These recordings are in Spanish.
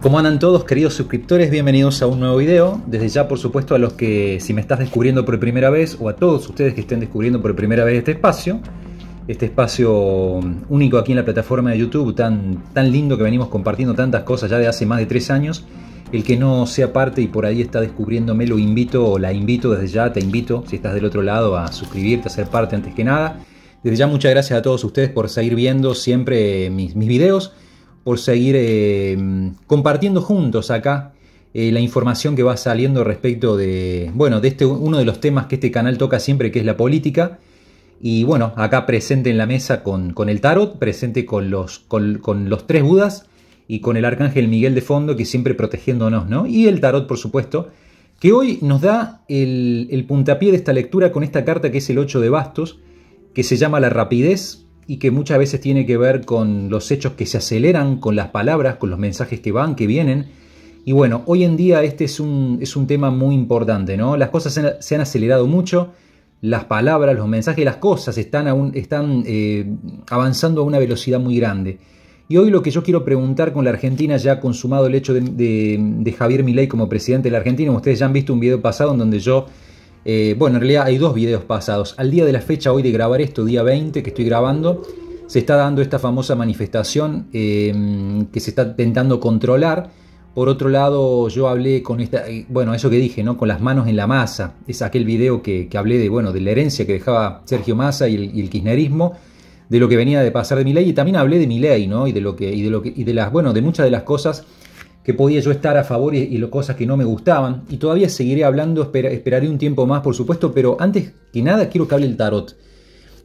¿Cómo andan todos queridos suscriptores? Bienvenidos a un nuevo video. Desde ya, por supuesto, a los que si me estás descubriendo por primera vez o a todos ustedes que estén descubriendo por primera vez este espacio, este espacio mm, único aquí en la plataforma de YouTube, tan, tan lindo que venimos compartiendo tantas cosas ya de hace más de tres años. El que no sea parte y por ahí está descubriéndome, lo invito o la invito desde ya, te invito, si estás del otro lado, a suscribirte, a ser parte antes que nada. Desde ya muchas gracias a todos ustedes por seguir viendo siempre mis, mis videos por seguir eh, compartiendo juntos acá eh, la información que va saliendo respecto de, bueno, de este, uno de los temas que este canal toca siempre, que es la política. Y bueno, acá presente en la mesa con, el tarot, presente con los, con, los tres Budas y con el arcángel Miguel de fondo, que siempre protegiéndonos, ¿no? Y el tarot, por supuesto, que hoy nos da el, el puntapié de esta lectura con esta carta que es el 8 de bastos, que se llama La rapidez, y que muchas veces tiene que ver con los hechos que se aceleran, con las palabras, con los mensajes que van, que vienen. Y bueno, hoy en día este es un, es un tema muy importante, ¿no? Las cosas se han, acelerado mucho, las palabras, los mensajes, las cosas están, están eh, avanzando a una velocidad muy grande. Y hoy lo que yo quiero preguntar con la Argentina, ya consumado el hecho de, de Javier Milei como presidente de la Argentina, ustedes ya han visto un video pasado en donde yo eh, bueno, en realidad hay dos videos pasados. Al día de la fecha hoy de grabar esto, día 20 que estoy grabando, se está dando esta famosa manifestación eh, que se está intentando controlar. Por otro lado, yo hablé con esta, eh, bueno, eso que dije, ¿no? Con las manos en la masa. Es aquel video que, hablé de, bueno, de la herencia que dejaba Sergio Massa y el, kirchnerismo, de lo que venía de pasar de mi ley, y también hablé de mi ley, ¿no? Y de lo que, y de lo que, y de las, bueno, de muchas de las cosas podía yo estar a favor y, lo, cosas que no me gustaban. Y todavía seguiré hablando, esperaré un tiempo más, por supuesto, pero antes que nada quiero que hable el tarot.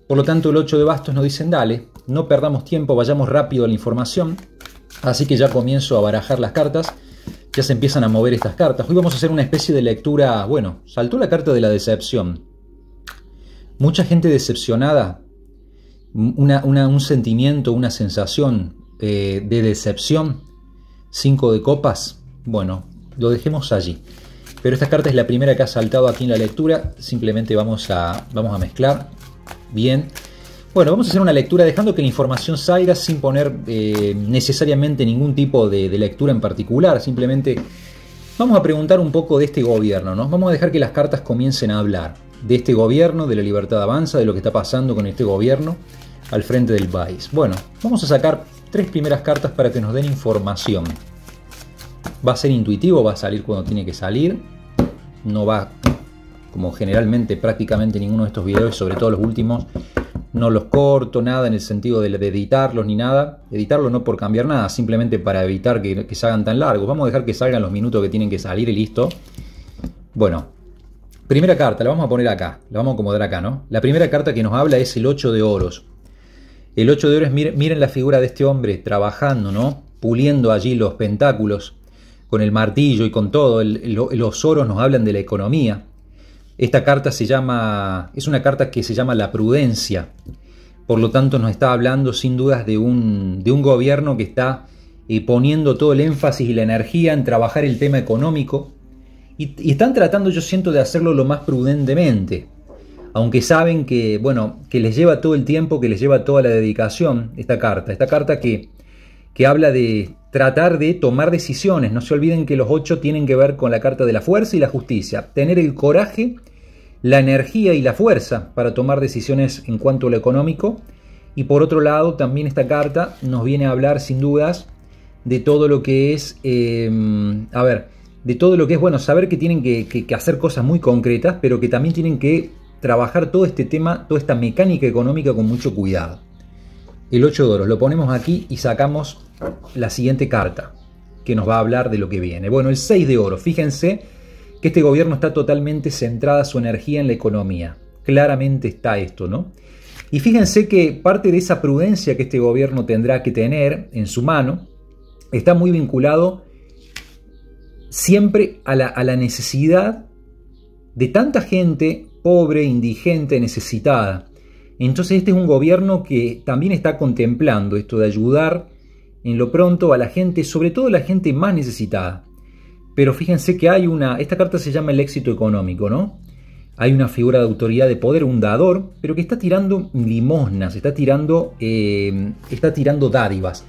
Por lo tanto, el 8 de bastos nos dicen, dale, no perdamos tiempo, vayamos rápido a la información. Así que ya comienzo a barajar las cartas, ya se empiezan a mover estas cartas. Hoy vamos a hacer una especie de lectura, bueno, saltó la carta de la decepción. Mucha gente decepcionada, un sentimiento, una sensación eh, de decepción 5 de copas, bueno, lo dejemos allí. Pero esta carta es la primera que ha saltado aquí en la lectura, simplemente vamos a, vamos a mezclar. Bien. Bueno, vamos a hacer una lectura dejando que la información salga sin poner eh, necesariamente ningún tipo de, lectura en particular. Simplemente vamos a preguntar un poco de este gobierno, Vamos a dejar que las cartas comiencen a hablar de este gobierno, de la libertad avanza, de lo que está pasando con este gobierno al frente del país. Bueno, vamos a sacar tres primeras cartas para que nos den información. Va a ser intuitivo, va a salir cuando tiene que salir. No va, como generalmente prácticamente ninguno de estos videos, sobre todo los últimos, no los corto nada en el sentido de, editarlos ni nada. Editarlos no por cambiar nada, simplemente para evitar que, salgan se hagan tan largos. Vamos a dejar que salgan los minutos que tienen que salir y listo. Bueno, primera carta, la vamos a poner acá, la vamos a acomodar acá, ¿no? La primera carta que nos habla es el 8 de oros. El 8 de oro es, miren, la figura de este hombre trabajando, ¿no? Puliendo allí los pentáculos con el martillo y con todo. los oros nos hablan de la economía. Esta carta se llama, es una carta que se llama la prudencia. Por lo tanto, nos está hablando sin dudas de un, de un gobierno que está eh, poniendo todo el énfasis y la energía en trabajar el tema económico. y están tratando, yo siento, de hacerlo lo más prudentemente aunque saben que, bueno, que les lleva todo el tiempo, que les lleva toda la dedicación esta carta, esta carta que, que habla de tratar de tomar decisiones, no se olviden que los ocho tienen que ver con la carta de la fuerza y la justicia, tener el coraje, la energía y la fuerza para tomar decisiones en cuanto a lo económico, y por otro lado también esta carta nos viene a hablar sin dudas de todo lo que es, em, a ver, de todo lo que es, bueno, saber que tienen que hacer cosas muy concretas, pero que también tienen que trabajar todo este tema, toda esta mecánica económica con mucho cuidado. El 8 de oro, lo ponemos aquí y sacamos la siguiente carta que nos va a hablar de lo que viene. Bueno, el 6 de oro, fíjense que este gobierno está totalmente centrada su energía en la economía. Claramente está esto, ¿no? Y fíjense que parte de esa prudencia que este gobierno tendrá que tener en su mano está muy vinculado siempre a la necesidad de tanta gente pobre, indigente, necesitada. Entonces este es un gobierno que también está contemplando esto de ayudar en lo pronto a la gente, sobre todo a la gente más necesitada. Pero fíjense que hay una, esta carta se llama el éxito económico, ¿no? Hay una figura de autoridad de poder, un dador, pero que está tirando limosnas, está tirando, eh, está tirando dádivas.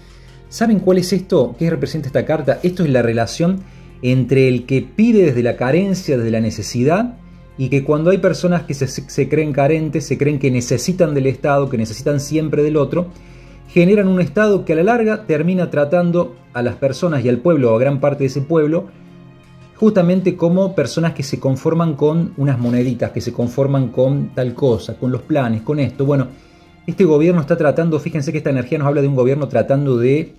¿Saben cuál es esto? ¿Qué representa esta carta? Esto es la relación entre el que pide desde la carencia, desde la necesidad, y que cuando hay personas que se, creen carentes, se creen que necesitan del Estado, que necesitan siempre del otro, generan un Estado que a la larga termina tratando a las personas y al pueblo, o a gran parte de ese pueblo, justamente como personas que se conforman con unas moneditas, que se conforman con tal cosa, con los planes, con esto. Bueno, este gobierno está tratando, fíjense que esta energía nos habla de un gobierno tratando de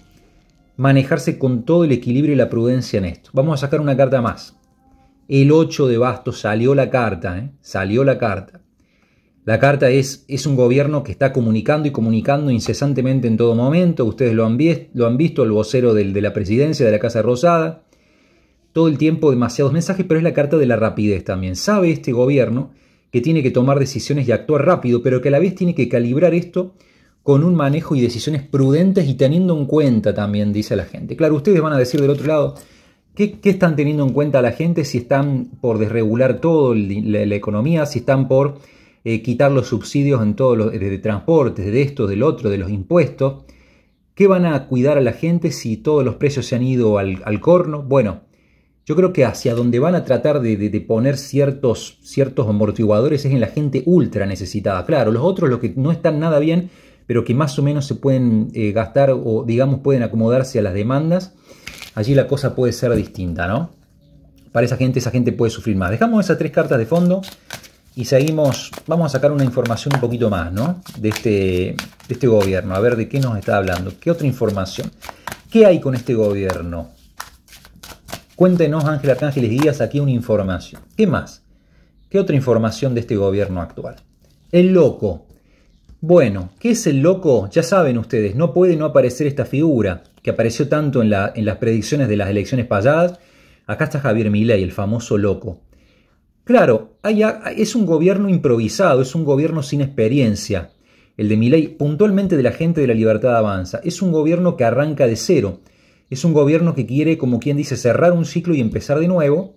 manejarse con todo el equilibrio y la prudencia en esto. Vamos a sacar una carta más el 8 de bastos salió la carta, ¿eh? salió la carta. La carta es, es un gobierno que está comunicando y comunicando incesantemente en todo momento, ustedes lo han, lo han visto, el vocero del, de la presidencia de la Casa Rosada, todo el tiempo demasiados mensajes, pero es la carta de la rapidez también. Sabe este gobierno que tiene que tomar decisiones y actuar rápido, pero que a la vez tiene que calibrar esto con un manejo y decisiones prudentes y teniendo en cuenta también, dice la gente. Claro, ustedes van a decir del otro lado, ¿Qué, están teniendo en cuenta la gente? Si están por desregular todo la, economía, si están por eh, quitar los subsidios en todos los de transportes, de esto, del otro, de los impuestos. ¿Qué van a cuidar a la gente si todos los precios se han ido al, corno? Bueno, yo creo que hacia donde van a tratar de, poner ciertos, ciertos amortiguadores es en la gente ultra necesitada. Claro, los otros, los que no están nada bien, pero que más o menos se pueden eh, gastar o digamos pueden acomodarse a las demandas allí la cosa puede ser distinta, ¿no? Para esa gente, esa gente puede sufrir más. Dejamos esas tres cartas de fondo y seguimos, vamos a sacar una información un poquito más, ¿no? De este, este gobierno, a ver de qué nos está hablando, qué otra información. ¿Qué hay con este gobierno? Cuéntenos, Ángel Arcángeles Díaz, aquí una información. ¿Qué más? ¿Qué otra información de este gobierno actual? El loco. Bueno, ¿qué es el loco? Ya saben ustedes, no puede no aparecer esta figura que apareció tanto en, las predicciones de las elecciones pasadas. Acá está Javier Milei, el famoso loco. Claro, es un gobierno improvisado, es un gobierno sin experiencia. El de Milei, puntualmente de la gente de la Libertad Avanza, es un gobierno que arranca de cero. Es un gobierno que quiere, como quien dice, cerrar un ciclo y empezar de nuevo,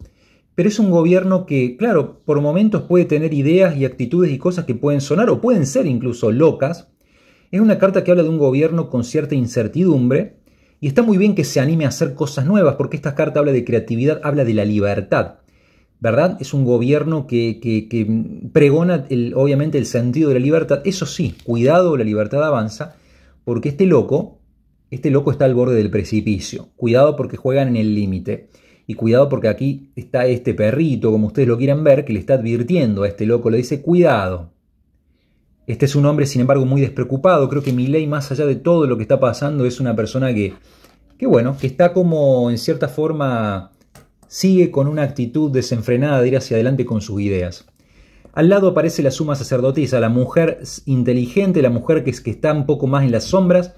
pero es un gobierno que, claro, por momentos puede tener ideas y actitudes y cosas que pueden sonar o pueden ser incluso locas. Es una carta que habla de un gobierno con cierta incertidumbre, y está muy bien que se anime a hacer cosas nuevas, porque esta carta habla de creatividad, habla de la libertad. ¿Verdad? Es un gobierno que, pregona obviamente el sentido de la libertad. Eso sí, cuidado, la libertad avanza, porque este loco, este loco está al borde del precipicio. Cuidado porque juegan en el límite. Y cuidado porque aquí está este perrito, como ustedes lo quieran ver, que le está advirtiendo a este loco, le dice, cuidado, este es un hombre, sin embargo, muy despreocupado. Creo que Miley, más allá de todo lo que está pasando, es una persona que, que bueno, que está como en cierta forma sigue con una actitud desenfrenada de ir hacia adelante con sus ideas. Al lado aparece la suma sacerdotisa, la mujer inteligente, la mujer que, es, que está un poco más en las sombras,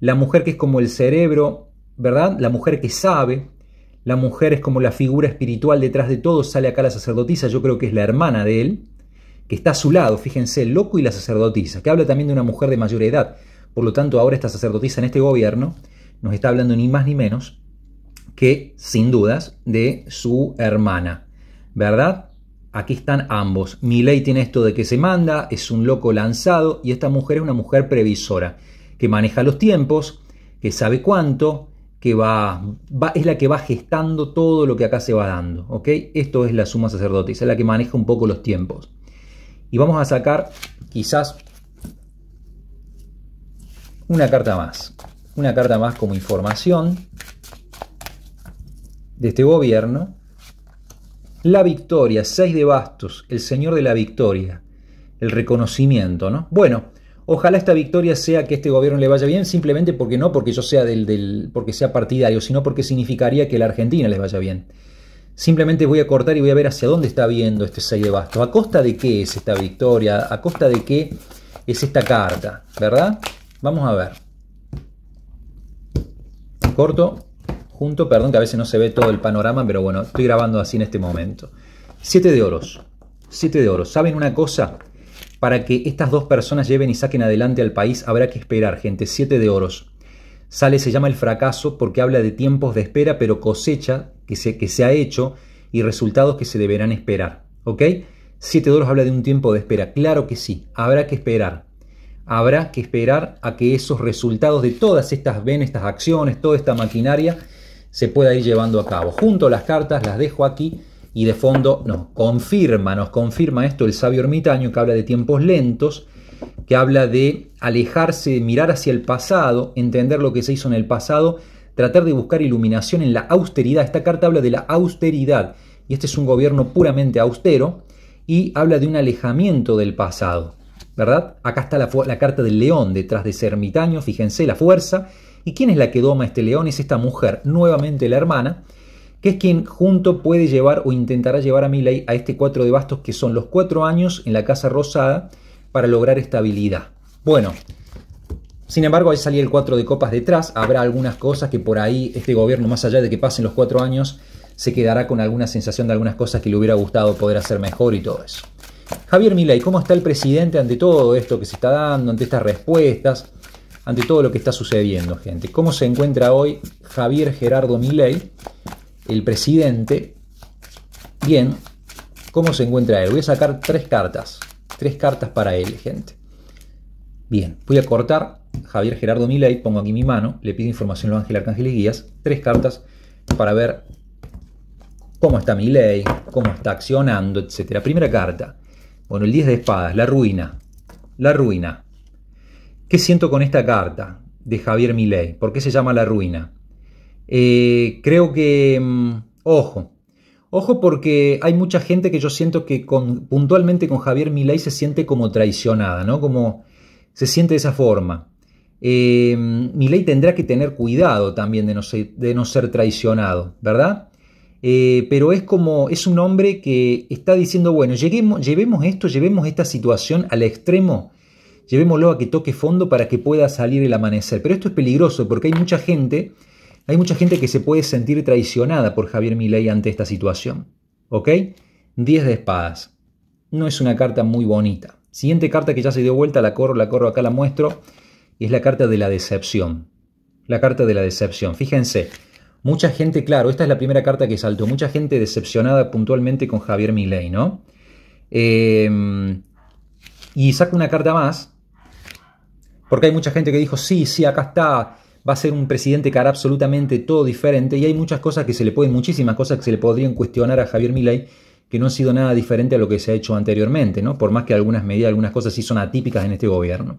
la mujer que es como el cerebro, ¿verdad? La mujer que sabe, la mujer es como la figura espiritual detrás de todo, sale acá la sacerdotisa, yo creo que es la hermana de él, que está a su lado, fíjense, el loco y la sacerdotisa, que habla también de una mujer de mayor edad. Por lo tanto, ahora esta sacerdotisa en este gobierno nos está hablando ni más ni menos que, sin dudas, de su hermana. ¿Verdad? Aquí están ambos. Mi ley tiene esto de que se manda, es un loco lanzado y esta mujer es una mujer previsora, que maneja los tiempos, que sabe cuánto, que va, es la que va gestando todo lo que acá se va dando. ¿ok? Esto es la suma sacerdotisa, es la que maneja un poco los tiempos. Y vamos a sacar quizás una carta más. Una carta más como información de este gobierno. La victoria, seis de bastos, el señor de la victoria, el reconocimiento, ¿no? Bueno, ojalá esta victoria sea que este gobierno le vaya bien, simplemente porque no porque yo sea del, del porque sea partidario, sino porque significaría que la Argentina les vaya bien. Simplemente voy a cortar y voy a ver hacia dónde está viendo este 6 de bastos. ¿A costa de qué es esta victoria? ¿A costa de qué es esta carta? ¿Verdad? Vamos a ver. Corto, junto, perdón que a veces no se ve todo el panorama, pero bueno, estoy grabando así en este momento. 7 de oros. 7 de oros. ¿Saben una cosa? Para que estas dos personas lleven y saquen adelante al país habrá que esperar, gente. 7 de oros. Sale se llama el fracaso porque habla de tiempos de espera, pero cosecha que se, que se ha hecho y resultados que se deberán esperar. ¿Ok? Siete duros habla de un tiempo de espera. Claro que sí, habrá que esperar. Habrá que esperar a que esos resultados de todas estas ven, estas acciones, toda esta maquinaria se pueda ir llevando a cabo. Junto a las cartas, las dejo aquí y de fondo nos confirma, nos confirma esto el sabio ermitaño que habla de tiempos lentos que habla de alejarse, mirar hacia el pasado, entender lo que se hizo en el pasado, tratar de buscar iluminación en la austeridad. Esta carta habla de la austeridad y este es un gobierno puramente austero y habla de un alejamiento del pasado, ¿verdad? Acá está la, carta del león detrás de sermitaño. fíjense la fuerza. ¿Y quién es la que doma este león? Es esta mujer, nuevamente la hermana, que es quien junto puede llevar o intentará llevar a Miley a este cuatro de bastos que son los cuatro años en la Casa Rosada para lograr estabilidad. Bueno, sin embargo, ahí salía el 4 de copas detrás. Habrá algunas cosas que por ahí este gobierno, más allá de que pasen los cuatro años, se quedará con alguna sensación de algunas cosas que le hubiera gustado poder hacer mejor y todo eso. Javier Milei, ¿cómo está el presidente ante todo esto que se está dando, ante estas respuestas, ante todo lo que está sucediendo, gente? ¿Cómo se encuentra hoy Javier Gerardo Milei, el presidente? Bien, ¿cómo se encuentra él? Voy a sacar tres cartas. Tres cartas para él, gente. Bien, voy a cortar. Javier Gerardo Milei, pongo aquí mi mano, le pido información al Ángel Arcángel y Guías. Tres cartas para ver cómo está Milei, cómo está accionando, etc. Primera carta. Bueno, el 10 de espadas, la ruina. La ruina. ¿Qué siento con esta carta de Javier Milei? ¿Por qué se llama la ruina? Eh, creo que... Mm, ojo, Ojo porque hay mucha gente que yo siento que puntualmente con Javier Milay se siente como traicionada, ¿no? Como se siente de esa forma. Eh, tendrá que tener cuidado también de no ser, traicionado, ¿verdad? Eh, pero es como, es un hombre que está diciendo, bueno, llevemos esto, llevemos esta situación al extremo, llevémoslo a que toque fondo para que pueda salir el amanecer. Pero esto es peligroso porque hay mucha gente hay mucha gente que se puede sentir traicionada por Javier Milei ante esta situación. ¿Ok? 10 de espadas. No es una carta muy bonita. Siguiente carta que ya se dio vuelta, la corro, la corro, acá la muestro. Y es la carta de la decepción. La carta de la decepción. Fíjense, mucha gente, claro, esta es la primera carta que saltó. Mucha gente decepcionada puntualmente con Javier Milei, ¿no? Em, y saca una carta más. Porque hay mucha gente que dijo, sí, sí, acá está va a ser un presidente que hará absolutamente todo diferente y hay muchas cosas que se le pueden, muchísimas cosas que se le podrían cuestionar a Javier Milei que no han sido nada diferente a lo que se ha hecho anteriormente, ¿no? Por más que algunas medidas, algunas cosas sí son atípicas en este gobierno.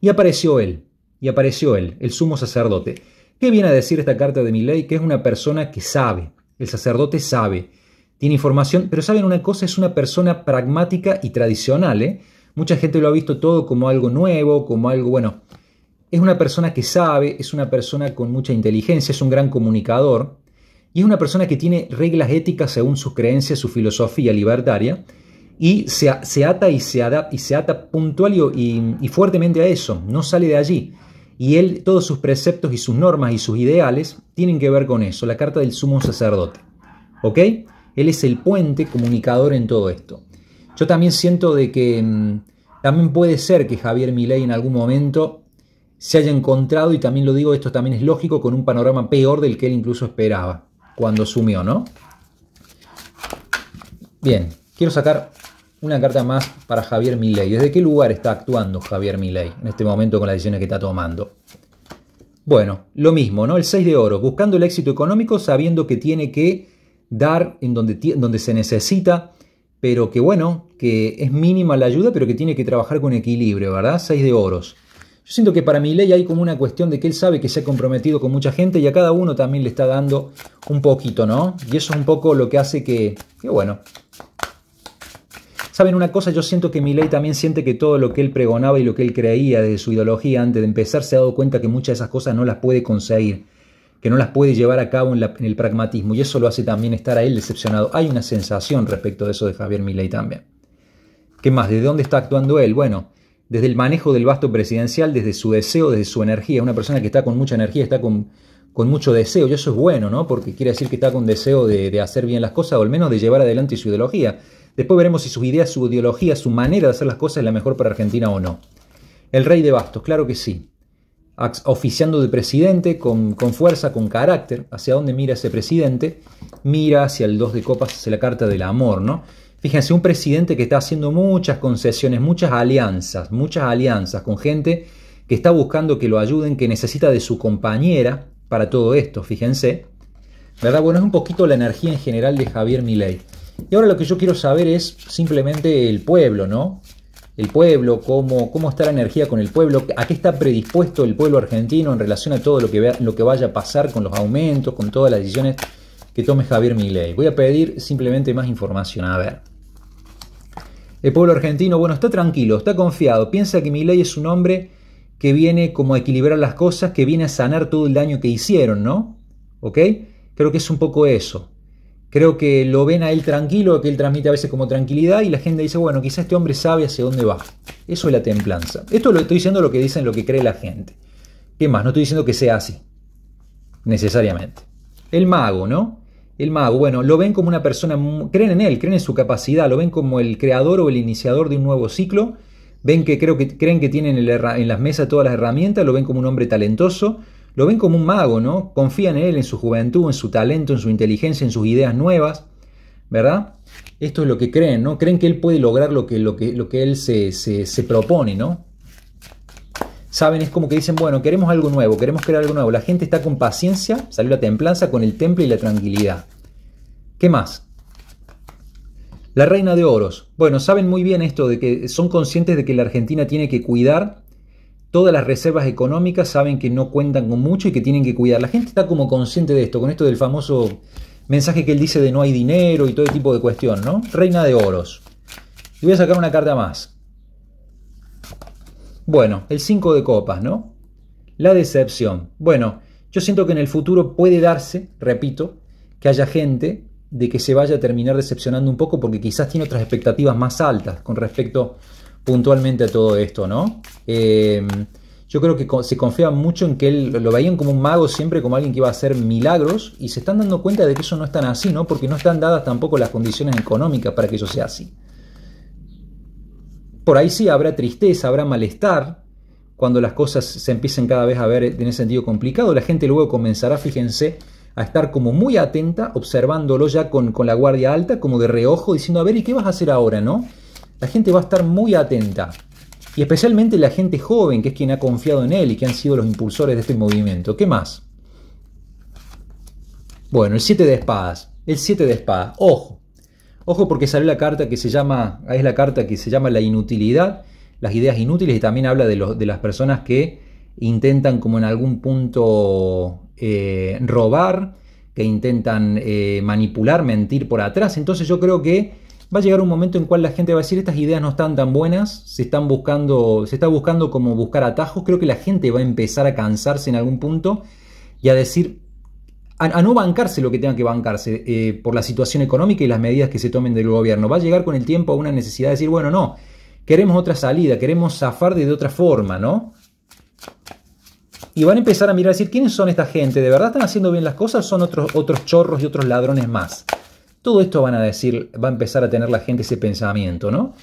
Y apareció él, y apareció él, el sumo sacerdote. ¿Qué viene a decir esta carta de Milei? Que es una persona que sabe, el sacerdote sabe, tiene información, pero saben una cosa, es una persona pragmática y tradicional, ¿eh? Mucha gente lo ha visto todo como algo nuevo, como algo, bueno, es una persona que sabe, es una persona con mucha inteligencia, es un gran comunicador y es una persona que tiene reglas éticas según sus creencias, su filosofía libertaria y se, ata y se, adapta, y se ata puntual y, fuertemente a eso, no sale de allí. Y él, todos sus preceptos y sus normas y sus ideales tienen que ver con eso, la carta del sumo sacerdote. ¿Ok? Él es el puente comunicador en todo esto. Yo también siento de que mm, también puede ser que Javier Milei en algún momento se haya encontrado, y también lo digo, esto también es lógico, con un panorama peor del que él incluso esperaba cuando sumió, ¿no? Bien, quiero sacar una carta más para Javier Milei. ¿Desde qué lugar está actuando Javier Milei en este momento con las decisiones que está tomando? Bueno, lo mismo, ¿no? El 6 de oro, buscando el éxito económico sabiendo que tiene que dar en donde, donde se necesita, pero que bueno, que es mínima la ayuda, pero que tiene que trabajar con equilibrio, ¿verdad? 6 de oros. Yo siento que para Milei hay como una cuestión de que él sabe que se ha comprometido con mucha gente y a cada uno también le está dando un poquito, ¿no? Y eso es un poco lo que hace que, que bueno. Saben una cosa, yo siento que Milei también siente que todo lo que él pregonaba y lo que él creía de su ideología antes de empezar se ha dado cuenta que muchas de esas cosas no las puede conseguir que no las puede llevar a cabo en, el pragmatismo y eso lo hace también estar a él decepcionado. Hay una sensación respecto de eso de Javier Milei también. ¿Qué más? ¿De dónde está actuando él? Bueno, desde el manejo del basto presidencial, desde su deseo, desde su energía. Una persona que está con mucha energía, está con, mucho deseo, y eso es bueno, ¿no? Porque quiere decir que está con deseo de, hacer bien las cosas, o al menos de llevar adelante su ideología. Después veremos si sus ideas, su ideología, su manera de hacer las cosas es la mejor para Argentina o no. El rey de bastos, claro que sí. Oficiando de presidente, con, con fuerza, con carácter, hacia dónde mira ese presidente, mira hacia el 2 de copas, hacia la carta del amor, ¿no? Fíjense, un presidente que está haciendo muchas concesiones, muchas alianzas, muchas alianzas con gente que está buscando que lo ayuden, que necesita de su compañera para todo esto, fíjense. ¿Verdad? Bueno, es un poquito la energía en general de Javier Milei. Y ahora lo que yo quiero saber es simplemente el pueblo, ¿no? El pueblo, cómo, cómo está la energía con el pueblo, a qué está predispuesto el pueblo argentino en relación a todo lo que, lo que vaya a pasar con los aumentos, con todas las decisiones que tome Javier Milei. Voy a pedir simplemente más información. A ver. El pueblo argentino, bueno, está tranquilo, está confiado, piensa que Milei es un hombre que viene como a equilibrar las cosas, que viene a sanar todo el daño que hicieron, ¿no? ¿Ok? Creo que es un poco eso. Creo que lo ven a él tranquilo, que él transmite a veces como tranquilidad y la gente dice, bueno, quizás este hombre sabe hacia dónde va. Eso es la templanza. Esto lo estoy diciendo lo que dicen, lo que cree la gente. ¿Qué más? No estoy diciendo que sea así, necesariamente. El mago, ¿no? el mago, bueno, lo ven como una persona, creen en él, creen en su capacidad, lo ven como el creador o el iniciador de un nuevo ciclo, ven que, creo que creen que tienen en, las mesas todas las herramientas, lo ven como un hombre talentoso, lo ven como un mago, ¿no? Confían en él, en su juventud, en su talento, en su inteligencia, en sus ideas nuevas, ¿verdad? Esto es lo que creen, ¿no? Creen que él puede lograr lo que, lo que, lo que él se, se propone, ¿no? Saben, es como que dicen, bueno, queremos algo nuevo, queremos crear algo nuevo. La gente está con paciencia, salió la templanza, con el temple y la tranquilidad. ¿Qué más? La reina de oros. Bueno, saben muy bien esto, de que son conscientes de que la Argentina tiene que cuidar todas las reservas económicas, saben que no cuentan con mucho y que tienen que cuidar. La gente está como consciente de esto, con esto del famoso mensaje que él dice de no hay dinero y todo tipo de cuestión, ¿no? Reina de oros. Y voy a sacar una carta más. Bueno, el 5 de copas, ¿no? La decepción. Bueno, yo siento que en el futuro puede darse, repito, que haya gente de que se vaya a terminar decepcionando un poco porque quizás tiene otras expectativas más altas con respecto puntualmente a todo esto, ¿no? Em, yo creo que se confía mucho en que él lo veían como un mago siempre, como alguien que iba a hacer milagros, y se están dando cuenta de que eso no es tan así, ¿no? Porque no están dadas tampoco las condiciones económicas para que eso sea así por ahí sí habrá tristeza, habrá malestar cuando las cosas se empiecen cada vez a ver en ese sentido complicado. La gente luego comenzará, fíjense, a estar como muy atenta, observándolo ya con, con la guardia alta, como de reojo, diciendo, a ver, ¿y qué vas a hacer ahora, no? La gente va a estar muy atenta. Y especialmente la gente joven, que es quien ha confiado en él y que han sido los impulsores de este movimiento. ¿Qué más? Bueno, el 7 de espadas. El 7 de espadas. Ojo, Ojo porque salió la carta que se llama, es la carta que se llama la inutilidad, las ideas inútiles y también habla de, de las personas que intentan como en algún punto eh, robar, que intentan eh, manipular, mentir por atrás. Entonces yo creo que va a llegar un momento en cual la gente va a decir estas ideas no están tan buenas, se están buscando, se está buscando como buscar atajos. Creo que la gente va a empezar a cansarse en algún punto y a decir a, no bancarse lo que tenga que bancarse eh, por la situación económica y las medidas que se tomen del gobierno. Va a llegar con el tiempo a una necesidad de decir, bueno, no, queremos otra salida, queremos zafar de, otra forma, ¿no? Y van a empezar a mirar, a decir, ¿quiénes son esta gente? ¿De verdad están haciendo bien las cosas o son otros, otros chorros y otros ladrones más? Todo esto van a decir, va a empezar a tener la gente ese pensamiento, ¿no?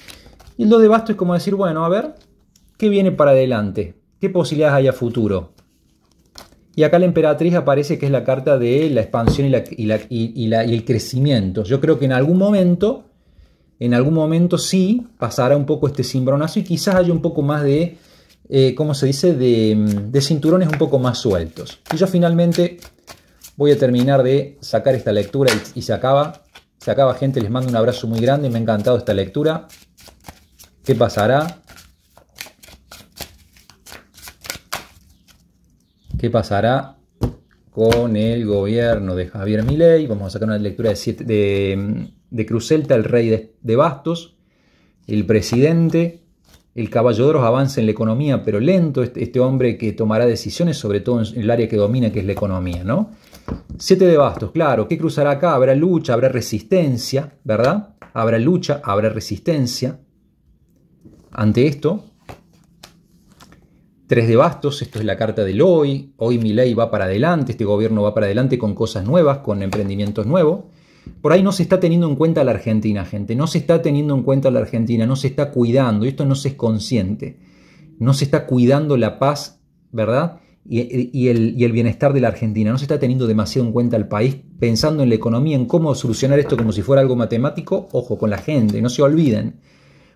Y el 2 de basto es como decir, bueno, a ver, ¿qué viene para adelante? ¿Qué posibilidades hay a futuro? Y acá la emperatriz aparece que es la carta de la expansión y, el crecimiento. Yo creo que en algún momento, en algún momento sí pasará un poco este cimbronazo y quizás haya un poco más de, eh, ¿cómo se dice?, de, de cinturones un poco más sueltos. Y yo finalmente voy a terminar de sacar esta lectura y, se acaba. Se acaba, gente. Les mando un abrazo muy grande. Me ha encantado esta lectura. ¿Qué pasará? qué pasará con el gobierno de Javier Milei. Vamos a sacar una lectura de, siete, de, el rey de, Bastos, el presidente. El caballo de avanza en la economía, pero lento, este, este, hombre que tomará decisiones, sobre todo en el área que domina, que es la economía, ¿no? Siete de bastos, claro, ¿qué cruzará acá? Habrá lucha, habrá resistencia, ¿verdad? Habrá lucha, habrá resistencia ante esto, Tres de bastos, esto es la carta del hoy. Hoy mi ley va para adelante, este gobierno va para adelante con cosas nuevas, con emprendimientos nuevos. Por ahí no se está teniendo en cuenta la Argentina, gente. No se está teniendo en cuenta la Argentina, no se está cuidando, esto no se es consciente. No se está cuidando la paz, ¿verdad? Y, el, y el bienestar de la Argentina. No se está teniendo demasiado en cuenta el país, pensando en la economía, en cómo solucionar esto como si fuera algo matemático. Ojo con la gente, no se olviden.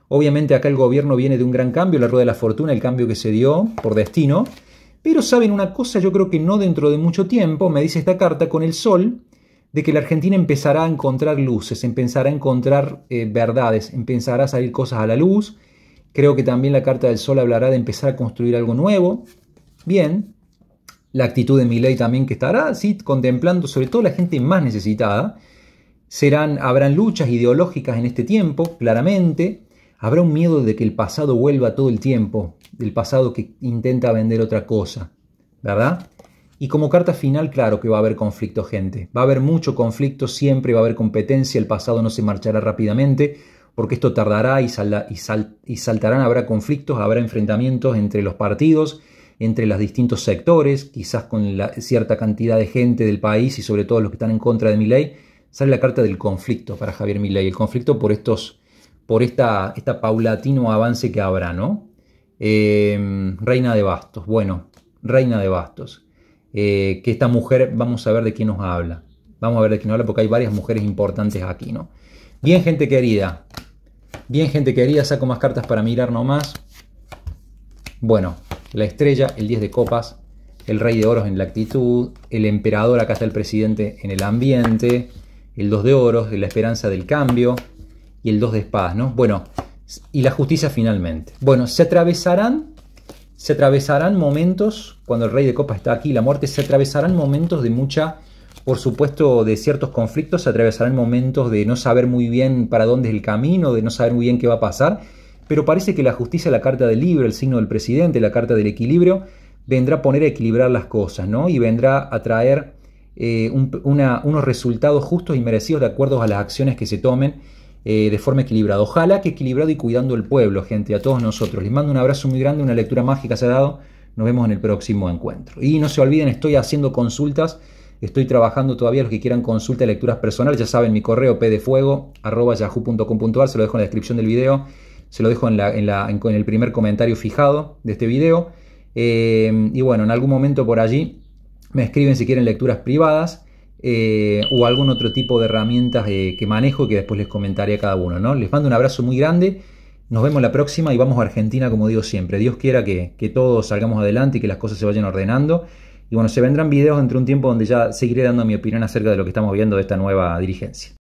Obviamente acá el gobierno viene de un gran cambio, la rueda de la fortuna, el cambio que se dio por destino. Pero saben una cosa, yo creo que no dentro de mucho tiempo, me dice esta carta, con el sol, de que la Argentina empezará a encontrar luces, empezará a encontrar eh, verdades, empezará a salir cosas a la luz. Creo que también la carta del sol hablará de empezar a construir algo nuevo. Bien, la actitud de Milei también que estará, ¿sí? contemplando sobre todo la gente más necesitada. Serán, habrán luchas ideológicas en este tiempo, claramente. Habrá un miedo de que el pasado vuelva todo el tiempo, del pasado que intenta vender otra cosa, ¿verdad? Y como carta final, claro que va a haber conflicto, gente. Va a haber mucho conflicto, siempre va a haber competencia, el pasado no se marchará rápidamente, porque esto tardará y, y, saltarán, habrá conflictos, habrá enfrentamientos entre los partidos, entre los distintos sectores, quizás con cierta cantidad de gente del país y sobre todo los que están en contra de mi Sale la carta del conflicto para Javier Milei, el conflicto por estos por esta, esta paulatino avance que habrá, ¿no? Em, reina de Bastos, bueno, Reina de Bastos, eh, que esta mujer, vamos a ver de quién nos habla, vamos a ver de quién nos habla porque hay varias mujeres importantes aquí, ¿no? Bien, gente querida, bien, gente querida, saco más cartas para mirar nomás. Bueno, la estrella, el 10 de copas, el rey de oros en la actitud, el emperador, acá está el presidente en el ambiente, el 2 de oros, la esperanza del cambio, y el 2 de espadas, ¿no? Bueno, y la justicia finalmente. Bueno, se atravesarán, se atravesarán momentos, cuando el rey de copas está aquí, la muerte, se atravesarán momentos de mucha, por supuesto, de ciertos conflictos, se atravesarán momentos de no saber muy bien para dónde es el camino, de no saber muy bien qué va a pasar, pero parece que la justicia, la carta del libro, el signo del presidente, la carta del equilibrio, vendrá a poner a equilibrar las cosas, ¿no? Y vendrá a traer eh, unos resultados justos y merecidos de acuerdo a las acciones que se tomen eh, de forma equilibrada. Ojalá que equilibrado y cuidando el pueblo, gente, a todos nosotros. Les mando un abrazo muy grande, una lectura mágica se ha dado. Nos vemos en el próximo encuentro. Y no se olviden, estoy haciendo consultas. Estoy trabajando todavía, los que quieran consulta y lecturas personales, ya saben, mi correo pdefuego@yahoo.com.ar se lo dejo en la descripción del video, se lo dejo en, la, en, la, el primer comentario fijado de este video. Eh, y bueno, en algún momento por allí me escriben si quieren lecturas privadas. Eh, o algún otro tipo de herramientas eh, que manejo que después les comentaré a cada uno. ¿no? Les mando un abrazo muy grande. Nos vemos la próxima y vamos a Argentina, como digo siempre. Dios quiera que, todos salgamos adelante y que las cosas se vayan ordenando. Y bueno, se vendrán videos de un tiempo donde ya seguiré dando mi opinión acerca de lo que estamos viendo de esta nueva dirigencia.